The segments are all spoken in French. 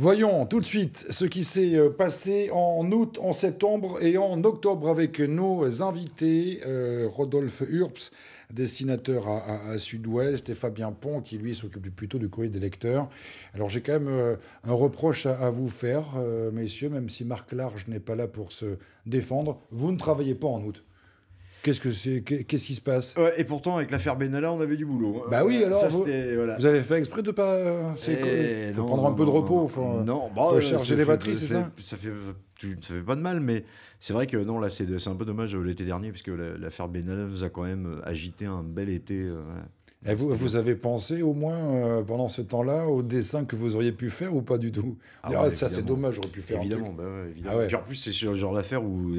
Voyons tout de suite ce qui s'est euh, passé en août, en septembre et en octobre avec nos invités, euh, Rodolphe Urps, destinateur à, Sud-Ouest, et Fabien Pont, qui lui s'occupe plutôt du courrier des lecteurs. Alors j'ai quand même euh, un reproche à, vous faire, messieurs, même si Marc Large n'est pas là pour se défendre, vous ne travaillez pas en août. Qu'est-ce que c'est Qu'est-ce qui se passe Et pourtant, avec l'affaire Benalla, on avait du boulot. Hein. Bah oui, alors vous, vous, avez fait exprès de pas euh, eh prendre un peu de repos, enfin. Euh, non, bah, les batteries, c'est ça ça fait, ça fait pas de mal, mais c'est vrai que non, là, c'est un peu dommage euh, l'été dernier, puisque l'affaire Benalla nous a quand même agité un bel été. et vous, vous, avez pensé au moins pendant ce temps-là au dessin que vous auriez pu faire ou pas du tout ah bah, ah, Ça c'est dommage, j'aurais pu faire. Évidemment, un évidemment. Bah ah Puis en plus c'est sur le genre d'affaire où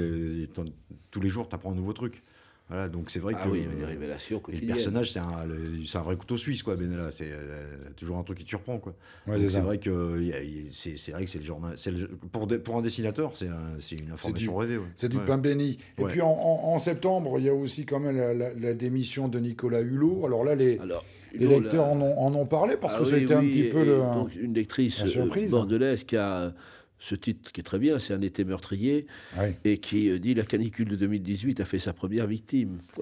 tous les jours tu apprends un nouveau truc. Voilà, donc c'est vrai que. Le personnage, c'est un, vrai couteau suisse, quoi, Benalla. C'est euh, toujours un truc qui te surprend, quoi. c'est vrai que c'est vrai que c'est le journal c'est pour, pour un dessinateur, c'est une information rêvée. C'est du pain béni. Et puis en, septembre, il y a aussi quand même la, démission de Nicolas Hulot. Alors là, les. les lecteurs en, ont, parlé parce ah que ça c'était un petit peu une lectrice surprise. Euh, bordelaise qui a ce titre qui est très bien, c'est Un été meurtrier, et qui euh, dit La canicule de 2018 a fait sa première victime.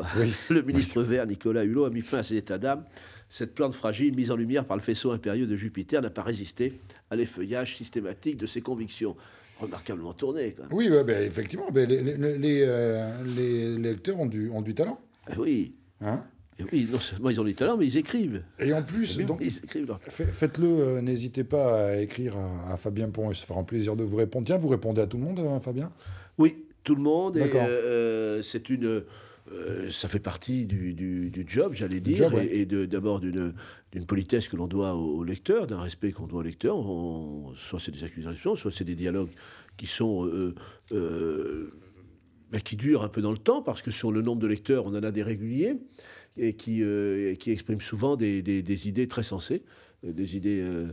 le ministre vert Nicolas Hulot a mis fin à ses états d'âme. Cette plante fragile, mise en lumière par le faisceau impérieux de Jupiter, n'a pas résisté à l'effeuillage systématique de ses convictions. Remarquablement tourné. Oui, bah, bah, effectivement, bah, les, euh, les, lecteurs ont du, ont du talent. Ah oui. Hein moi oui, non ils ont du talents mais ils écrivent. Et en plus, ils écrivent faites-le, euh, n'hésitez pas à écrire à, Fabien Fabien et Ça fera un plaisir de vous répondre. Tiens, vous répondez à tout le monde, euh, Fabien Oui, tout le monde. Et euh, c'est une. ça fait partie du, du, job, j'allais dire, et, d'abord d'une politesse que l'on doit au, lecteurs, lecteur, d'un respect qu'on doit au lecteur. soit c'est des accusations, soit c'est des dialogues qui sont bah, qui durent un peu dans le temps, parce que sur le nombre de lecteurs, on en a des réguliers, et qui, euh, qui exprime souvent des, des idées très sensées, euh, des idées euh,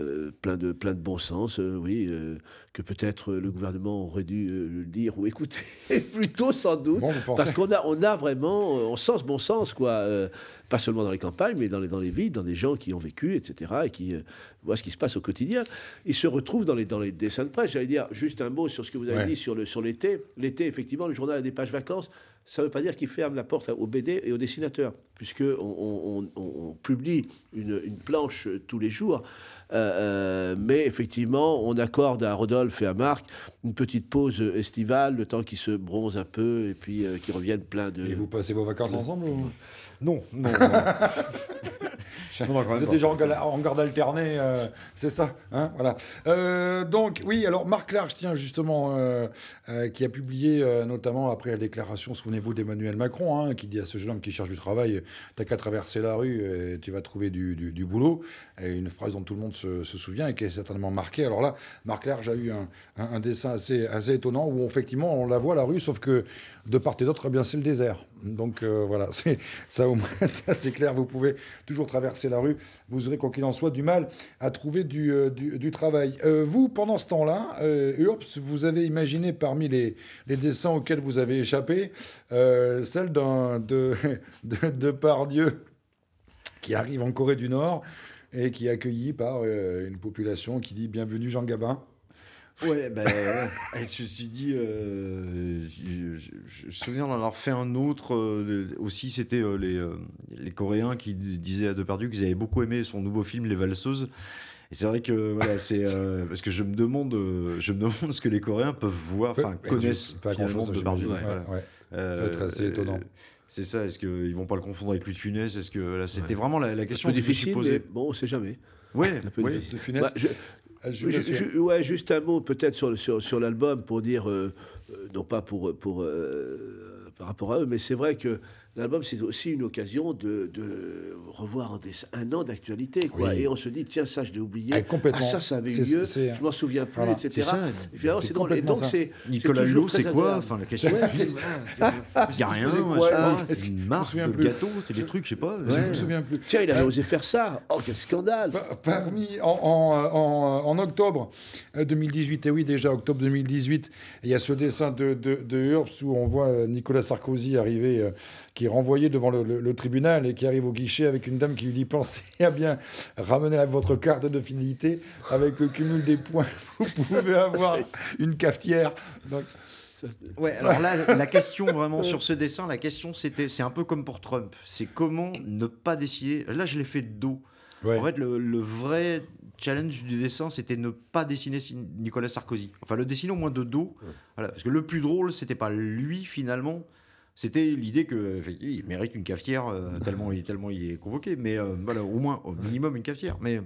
euh, plein, de, plein de bon sens, euh, oui, euh, que peut-être le gouvernement aurait dû lire ou écouter plutôt sans doute, parce qu'on a, on a vraiment, on sent ce bon sens, quoi, pas seulement dans les campagnes, mais dans les, dans les villes, dans des gens qui ont vécu, etc., et qui voient ce qui se passe au quotidien. Ils se retrouvent dans les, dans les dessins de presse. J'allais dire juste un mot sur ce que vous avez dit sur, le, sur l'été. L'été, effectivement, le journal a des pages vacances, ça ne veut pas dire qu'il ferme la porte aux BD et aux dessinateurs puisque on, publie une, planche tous les jours. Euh, euh, mais effectivement, on accorde à Rodolphe et à Marc une petite pause estivale, le temps qu'ils se bronzent un peu et puis euh, qu'ils reviennent plein de. Et vous passez vos vacances ensemble Non, non. non. vous êtes déjà en, garde alternée, euh, c'est ça. Hein, voilà. Euh, donc, oui, alors Marc Large, tiens, justement, euh, qui a publié notamment après la déclaration, souvenez-vous d'Emmanuel Macron, hein, qui dit à ce jeune homme qui cherche du travail T'as qu'à traverser la rue, et tu vas trouver du, boulot. une phrase dont tout le monde se, souvient et qui est certainement marquée. Alors là, Marc Large a eu un, dessin assez, assez étonnant où, effectivement, on la voit la rue, sauf que de part et d'autre, eh bien, c'est le désert. Donc voilà, ça au moins, ça c'est clair, vous pouvez toujours traverser la rue, vous aurez, quoi qu'il en soit, du mal à trouver du, euh, du, travail. Euh, vous, pendant ce temps-là, euh, vous avez imaginé parmi les, les dessins auxquels vous avez échappé, celle d'un de, de, de Pardieu qui arrive en Corée du Nord et qui est accueilli par une population qui dit Bienvenue Jean Gabin. Ouais, ben, eh, euh, je me suis dit, je, me souviens d'en avoir fait un autre euh, aussi. C'était euh, les, les Coréens qui disaient à Depardieu qu'ils avaient beaucoup aimé son nouveau film Les Valseuses. Et c'est vrai que voilà, c'est parce que je me demande, je me demande ce que les Coréens peuvent voir, enfin connaissent pas finalement de Depardieu. Ça va être assez étonnant. C'est ça, est-ce qu'ils vont pas le confondre avec Louis Funès Est-ce que là, c'était vraiment la, question difficile Bon, on sait jamais. Ouais, un peu De... Bah, ah, ouais, juste un mot peut-être sur, sur, sur l'album pour dire, euh, euh, non pas pour, euh, pour par rapport à eux, mais c'est vrai que l'album, c'est aussi une occasion de, revoir un an d'actualité. quoi. Et on se dit, tiens, ça, je l'ai oublié. Ah, ah ça, ça avait eu lieu. Je m'en souviens plus, etc. Ça, et c'est c'est. Nicolas Hulot, c'est quoi Enfin, la question. Il n'y a rien. C'est une marque de gâteau, c'est des trucs, je ne sais pas. Je me souviens plus. Tiens, il avait osé faire ça. Oh, quel scandale Parmi. En octobre 2018, euh, et oui, déjà octobre 2018, il y a ce dessin de Urbs où on voit euh, Nicolas Sarkozy arriver. Euh, renvoyé devant le, tribunal et qui arrive au guichet avec une dame qui lui dit pensez à bien ramener votre carte de fidélité avec le cumul des points, vous pouvez avoir une cafetière. Donc, Ouais, alors là, la question vraiment sur ce dessin, la question c'était, c'est un peu comme pour Trump, c'est comment ne pas dessiner Là, je l'ai fait de dos. En fait, le, vrai challenge du dessin, c'était ne pas dessiner Nicolas Sarkozy. Enfin, le dessiner au moins de dos. Voilà, parce que le plus drôle, c'était pas lui finalement, c'était l'idée que il mérite une cafetière euh, tellement, il, tellement il est convoqué, mais euh, au moins au minimum une cafetière. Mais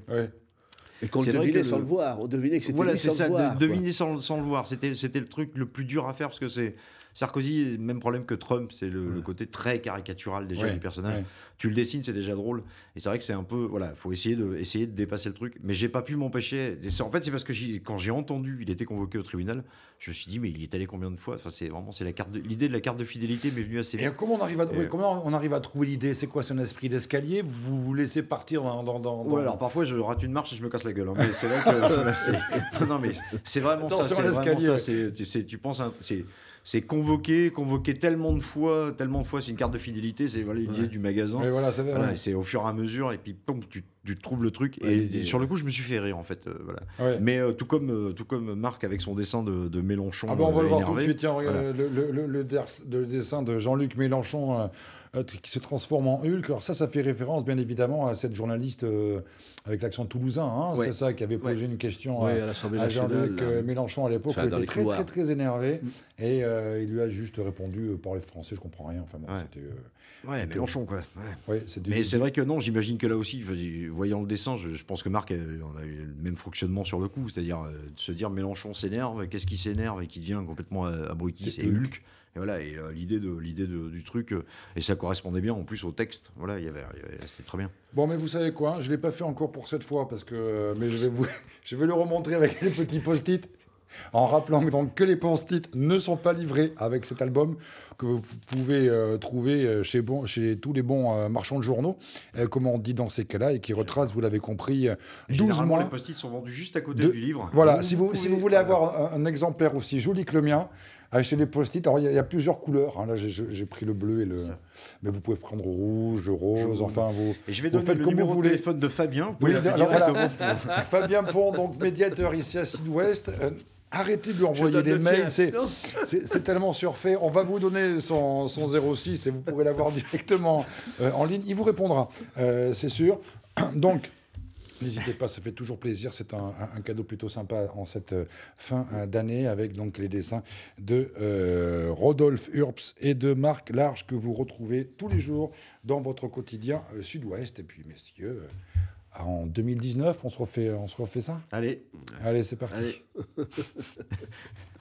Et qu'on le devinait sans le... voir, on devinait que c'était voilà, ça, Deviner sans, le voir, c'était, c'était le truc le plus dur à faire parce que c'est Sarkozy, même problème que Trump, c'est le, côté très caricatural déjà du personnage. Tu le dessines, c'est déjà drôle. Et c'est vrai que c'est un peu, voilà, faut essayer de, essayer de dépasser le truc. Mais j'ai pas pu m'empêcher. En fait, c'est parce que quand j'ai entendu, il était convoqué au tribunal, je me suis dit, mais il est allé combien de fois Enfin, c'est vraiment, c'est la carte, l'idée de la carte de fidélité m'est venue assez vite. Et comment on arrive à, comment on arrive à trouver l'idée C'est quoi son esprit d'escalier Vous vous laissez partir dans, dans, dans, alors parfois je rate une marche et je me casse la gueule. Hein, mais c'est vrai que, non, mais c'est vraiment ça. C'est vraiment ça. tu penses, c'est c'est convoqué, convoqué tellement de fois, tellement de fois, c'est une carte de fidélité, c'est voilà, l'idée du magasin. Et voilà, c'est au fur et à mesure, et puis pom, tu, trouves le truc. et, sur le coup, je me suis fait rire, en fait. Euh, voilà. Mais euh, tout, comme, euh, tout comme Marc avec son dessin de, Mélenchon. Ah bah, on va le voir tout de Tiens, le, dessin de Jean-Luc Mélenchon euh, qui se transforme en Hulk. Alors ça, ça fait référence bien évidemment à cette journaliste euh, avec l'accent toulousain, hein, c'est ça, qui avait posé une question à, Jean-Luc euh, Mélenchon à l'époque. qui était très, très, très énervé mm. et il lui a juste répondu Parlez Français, je comprends rien. Enfin c'était. Mélenchon quoi. mais c'est vrai que non, j'imagine que là aussi, voyant le dessin, je, pense que Marc on a eu le même fonctionnement sur le coup, c'est-à-dire de se dire Mélenchon s'énerve, qu'est-ce qui s'énerve et qui devient complètement abruti, c'est Hulk. Et voilà, et euh, l'idée de l'idée du truc, euh, et ça correspondait bien en plus au texte. Voilà, il y avait, c'était très bien. Bon, mais vous savez quoi Je l'ai pas fait encore pour cette fois parce que, euh, mais je vais je vais le remontrer avec les petits post-it. En rappelant donc que les post-it ne sont pas livrés avec cet album que vous pouvez trouver chez, bon, chez tous les bons marchands de journaux, comme on dit dans ces cas-là, et qui retrace, vous l'avez compris, 12 mois. Les post-it sont vendus juste à côté du livre. Voilà, si vous, voulez avoir un exemplaire aussi joli que le mien, ah, chez les post-it, alors il y, a plusieurs couleurs. Hein. Là, j'ai pris le bleu et le. Mais vous pouvez prendre rouge, rose, enfin vous. Et je vais donner le numéro vous de téléphone de Fabien. Vous Fabien Pont, donc médiateur ici à Sud-Ouest. Euh, arrêtez de lui envoyer des mails, c'est tellement surfait. On va vous donner son, 06 et vous pouvez l'avoir directement euh, en ligne. Il vous répondra, euh, c'est sûr. Donc, N'hésitez pas, ça fait toujours plaisir. C'est un, cadeau plutôt sympa en cette euh, fin euh, d'année avec donc les dessins de euh, Rodolphe Urps et de Marc Large que vous retrouvez tous les jours dans votre quotidien Sud-Ouest. Et puis, messieurs, en 2019, on se refait, on se refait ça Allez. Allez, c'est parti.